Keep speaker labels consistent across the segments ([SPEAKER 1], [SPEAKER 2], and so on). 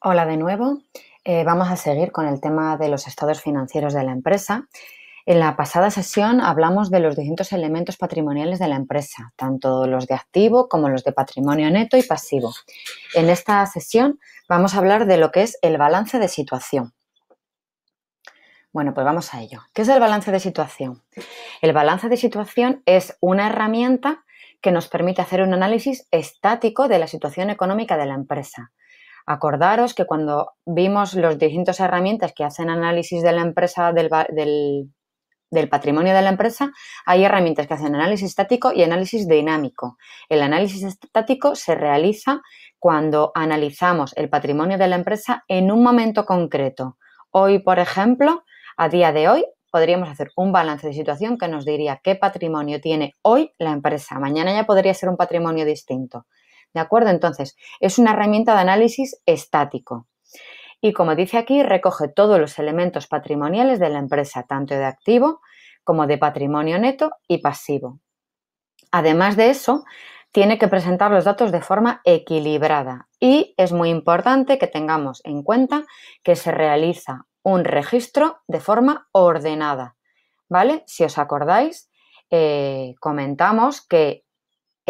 [SPEAKER 1] Hola de nuevo. Eh, vamos a seguir con el tema de los estados financieros de la empresa. En la pasada sesión hablamos de los distintos elementos patrimoniales de la empresa, tanto los de activo como los de patrimonio neto y pasivo. En esta sesión vamos a hablar de lo que es el balance de situación. Bueno, pues vamos a ello. ¿Qué es el balance de situación? El balance de situación es una herramienta que nos permite hacer un análisis estático de la situación económica de la empresa Acordaros que cuando vimos las distintas herramientas que hacen análisis de la empresa, del, patrimonio de la empresa, hay herramientas que hacen análisis estático y análisis dinámico. El análisis estático se realiza cuando analizamos el patrimonio de la empresa en un momento concreto. Hoy, por ejemplo, a día de hoy, podríamos hacer un balance de situación que nos diría qué patrimonio tiene hoy la empresa. Mañana ya podría ser un patrimonio distinto. ¿De acuerdo? Entonces, es una herramienta de análisis estático. Y como dice aquí, recoge todos los elementos patrimoniales de la empresa, tanto de activo como de patrimonio neto y pasivo. Además de eso, tiene que presentar los datos de forma equilibrada y es muy importante que tengamos en cuenta que se realiza un registro de forma ordenada. ¿Vale? Si os acordáis, eh, comentamos que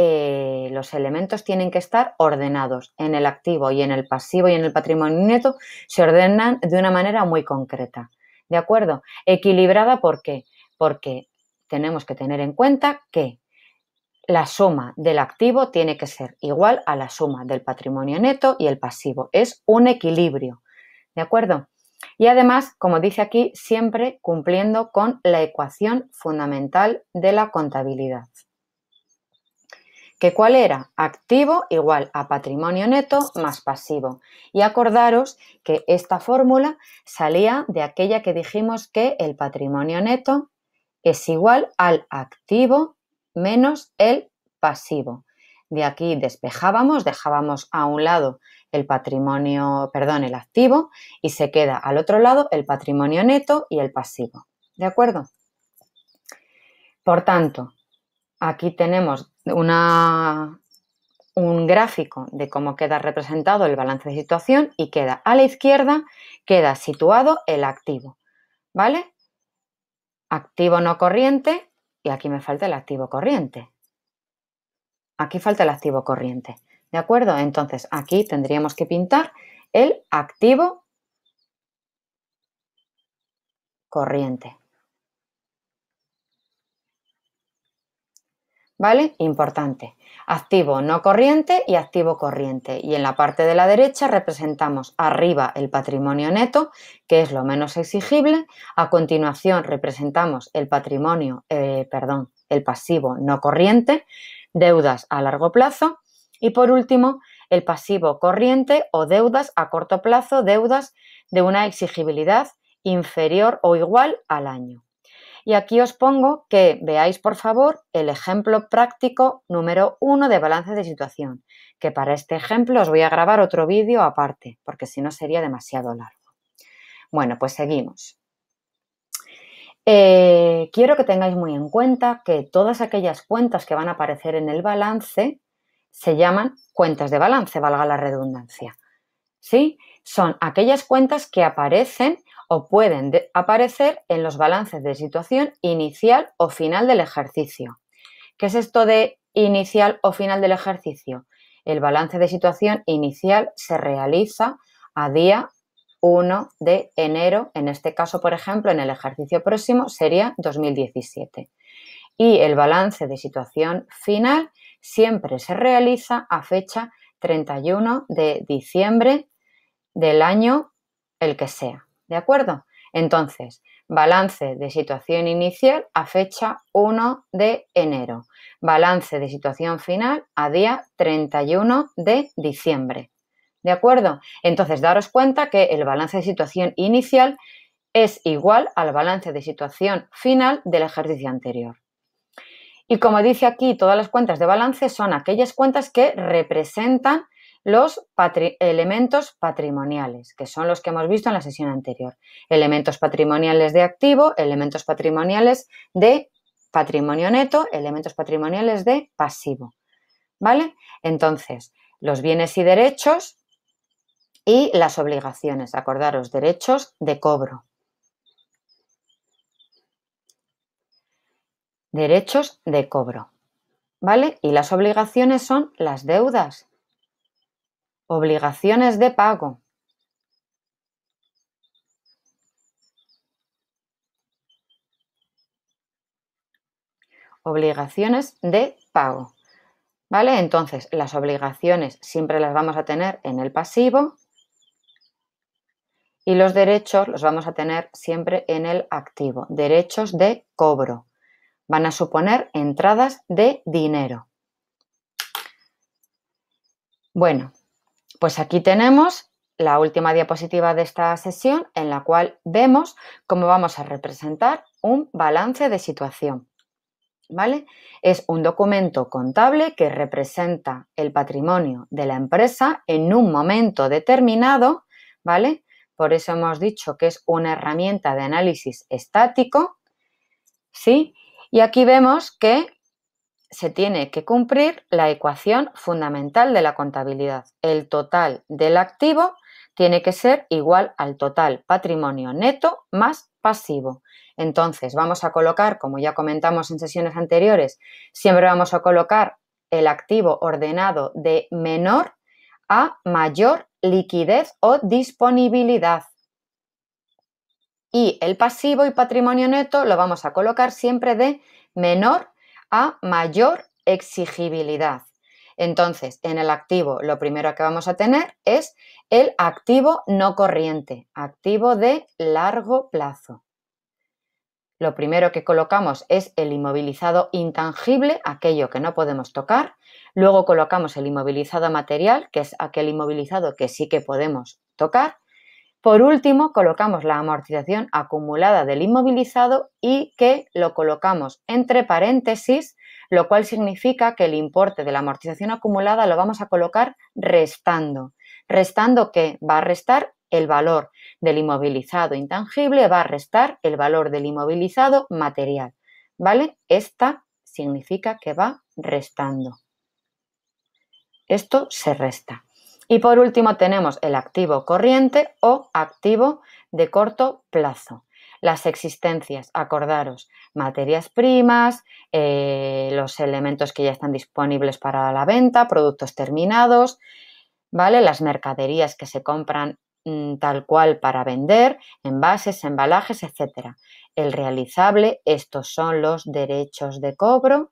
[SPEAKER 1] eh, los elementos tienen que estar ordenados en el activo y en el pasivo y en el patrimonio neto, se ordenan de una manera muy concreta. ¿De acuerdo? Equilibrada, ¿por qué? Porque tenemos que tener en cuenta que la suma del activo tiene que ser igual a la suma del patrimonio neto y el pasivo. Es un equilibrio. ¿De acuerdo? Y además, como dice aquí, siempre cumpliendo con la ecuación fundamental de la contabilidad que cuál era activo igual a patrimonio neto más pasivo. Y acordaros que esta fórmula salía de aquella que dijimos que el patrimonio neto es igual al activo menos el pasivo. De aquí despejábamos, dejábamos a un lado el patrimonio, perdón, el activo y se queda al otro lado el patrimonio neto y el pasivo. ¿De acuerdo? Por tanto, aquí tenemos un gráfico de cómo queda representado el balance de situación y queda a la izquierda, queda situado el activo, ¿vale? Activo no corriente y aquí me falta el activo corriente. Aquí falta el activo corriente, ¿de acuerdo? Entonces aquí tendríamos que pintar el activo corriente. ¿vale? Importante. Activo no corriente y activo corriente. Y en la parte de la derecha representamos arriba el patrimonio neto, que es lo menos exigible. A continuación representamos el patrimonio, eh, perdón, el pasivo no corriente, deudas a largo plazo. Y por último, el pasivo corriente o deudas a corto plazo, deudas de una exigibilidad inferior o igual al año. Y aquí os pongo que veáis, por favor, el ejemplo práctico número uno de balance de situación, que para este ejemplo os voy a grabar otro vídeo aparte, porque si no sería demasiado largo. Bueno, pues seguimos. Eh, quiero que tengáis muy en cuenta que todas aquellas cuentas que van a aparecer en el balance se llaman cuentas de balance, valga la redundancia. ¿Sí? Son aquellas cuentas que aparecen o pueden aparecer en los balances de situación inicial o final del ejercicio. ¿Qué es esto de inicial o final del ejercicio? El balance de situación inicial se realiza a día 1 de enero, en este caso, por ejemplo, en el ejercicio próximo sería 2017. Y el balance de situación final siempre se realiza a fecha 31 de diciembre del año el que sea. ¿De acuerdo? Entonces, balance de situación inicial a fecha 1 de enero. Balance de situación final a día 31 de diciembre. ¿De acuerdo? Entonces, daros cuenta que el balance de situación inicial es igual al balance de situación final del ejercicio anterior. Y como dice aquí, todas las cuentas de balance son aquellas cuentas que representan los elementos patrimoniales, que son los que hemos visto en la sesión anterior. Elementos patrimoniales de activo, elementos patrimoniales de patrimonio neto, elementos patrimoniales de pasivo. ¿Vale? Entonces, los bienes y derechos y las obligaciones. Acordaros, derechos de cobro. Derechos de cobro. ¿Vale? Y las obligaciones son las deudas, Obligaciones de pago. Obligaciones de pago. ¿Vale? Entonces, las obligaciones siempre las vamos a tener en el pasivo y los derechos los vamos a tener siempre en el activo. Derechos de cobro. Van a suponer entradas de dinero. Bueno, pues aquí tenemos la última diapositiva de esta sesión en la cual vemos cómo vamos a representar un balance de situación. ¿Vale? Es un documento contable que representa el patrimonio de la empresa en un momento determinado, ¿vale? Por eso hemos dicho que es una herramienta de análisis estático, ¿sí? Y aquí vemos que se tiene que cumplir la ecuación fundamental de la contabilidad. El total del activo tiene que ser igual al total patrimonio neto más pasivo. Entonces, vamos a colocar, como ya comentamos en sesiones anteriores, siempre vamos a colocar el activo ordenado de menor a mayor liquidez o disponibilidad. Y el pasivo y patrimonio neto lo vamos a colocar siempre de menor a mayor exigibilidad. Entonces, en el activo, lo primero que vamos a tener es el activo no corriente, activo de largo plazo. Lo primero que colocamos es el inmovilizado intangible, aquello que no podemos tocar. Luego colocamos el inmovilizado material, que es aquel inmovilizado que sí que podemos tocar. Por último, colocamos la amortización acumulada del inmovilizado y que lo colocamos entre paréntesis, lo cual significa que el importe de la amortización acumulada lo vamos a colocar restando. Restando que va a restar el valor del inmovilizado intangible, va a restar el valor del inmovilizado material. ¿Vale? Esta significa que va restando. Esto se resta. Y por último tenemos el activo corriente o activo de corto plazo. Las existencias, acordaros, materias primas, eh, los elementos que ya están disponibles para la venta, productos terminados, ¿vale? Las mercaderías que se compran mm, tal cual para vender, envases, embalajes, etc. El realizable, estos son los derechos de cobro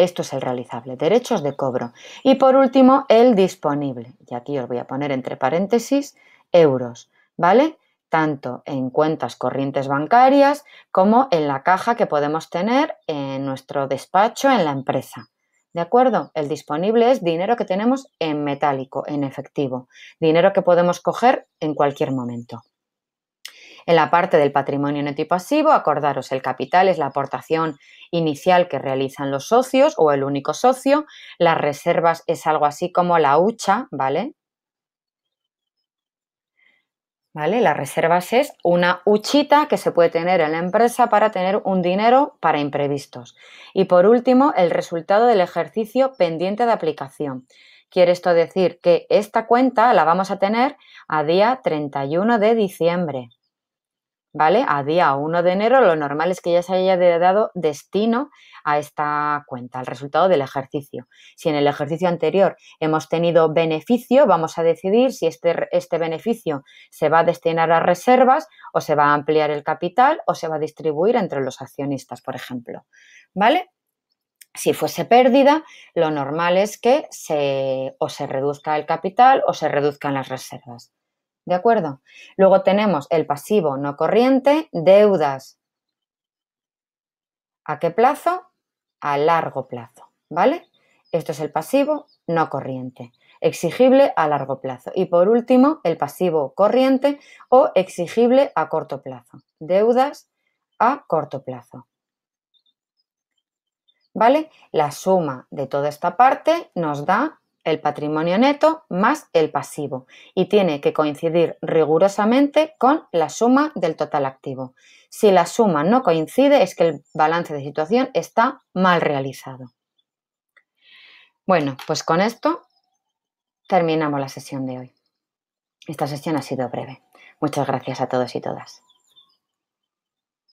[SPEAKER 1] Esto es el realizable, derechos de cobro. Y por último, el disponible. Y aquí os voy a poner entre paréntesis euros, ¿vale? Tanto en cuentas corrientes bancarias como en la caja que podemos tener en nuestro despacho, en la empresa. ¿De acuerdo? El disponible es dinero que tenemos en metálico, en efectivo, dinero que podemos coger en cualquier momento. En la parte del patrimonio neto y pasivo, acordaros, el capital es la aportación inicial que realizan los socios o el único socio, las reservas es algo así como la hucha, ¿vale? ¿Vale? Las reservas es una huchita que se puede tener en la empresa para tener un dinero para imprevistos. Y por último, el resultado del ejercicio pendiente de aplicación. Quiere esto decir que esta cuenta la vamos a tener a día 31 de diciembre. ¿vale? A día 1 de enero lo normal es que ya se haya dado destino a esta cuenta, al resultado del ejercicio. Si en el ejercicio anterior hemos tenido beneficio, vamos a decidir si este, este, beneficio se va a destinar a reservas o se va a ampliar el capital o se va a distribuir entre los accionistas, por ejemplo, ¿vale? Si fuese pérdida, lo normal es que se, o se reduzca el capital o se reduzcan las reservas. ¿De acuerdo? Luego tenemos el pasivo no corriente, deudas. ¿A qué plazo? A largo plazo, ¿vale? Esto es el pasivo no corriente, exigible a largo plazo. Y por último, el pasivo corriente o exigible a corto plazo, deudas a corto plazo. ¿Vale? La suma de toda esta parte nos da el patrimonio neto más el pasivo y tiene que coincidir rigurosamente con la suma del total activo. Si la suma no coincide es que el balance de situación está mal realizado. Bueno, pues con esto terminamos la sesión de hoy. Esta sesión ha sido breve. Muchas gracias a todos y todas.